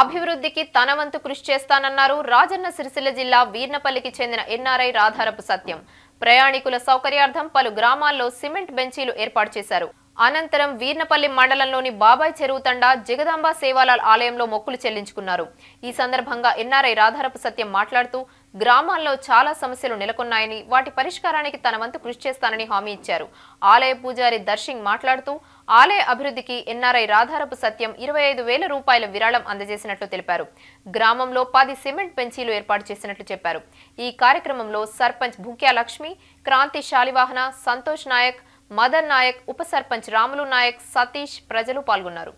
అభివృద్ధికి తన వంతు కృషి చేస్తానన్నారు రాజన్న సిరిసిల్ల జిల్లా వీర్నపల్లికి చెందిన ఎన్ఆర్ఐ రాధారపు సత్యం ప్రయాణికుల సౌకర్యార్థం పలు గ్రామాల్లో సిమెంట్ బెంచీలు ఏర్పాటు చేశారు అనంతరం వీర్నపల్లి మండలంలోని బాబాయ్ చెరువు తండా జగదాంబ సేవాలాల్ ఆలయంలో మొక్కులు చెల్లించుకున్నారు ఈ సందర్భంగా ఎన్ఆర్ఐ రాధారపు సత్యం మాట్లాడుతూ గ్రామాల్లో చాలా సమస్యలు నెలకొన్నాయని వాటి పరిష్కారానికి తన వంతు కృషి చేస్తానని హామీ ఇచ్చారు ఆలయ పూజారి దర్శింగ్ మాట్లాడుతూ ఆలయ అభివృద్ధికి ఎన్ఆర్ఐ రాధారపు సత్యం ఇరవై ఐదు వేల రూపాయల విరాళం అందజేసినట్లు తెలిపారు గ్రామంలో పది సిమెంట్ బెంచీలు ఏర్పాటు చేసినట్లు చెప్పారు ఈ కార్యక్రమంలో సర్పంచ్ భూక్యా క్రాంతి శాలివాహన సంతోష్ నాయక్ మదన్ నాయక్ ఉప సర్పంచ్ రాములు నాయక్ సతీష్ ప్రజలు పాల్గొన్నారు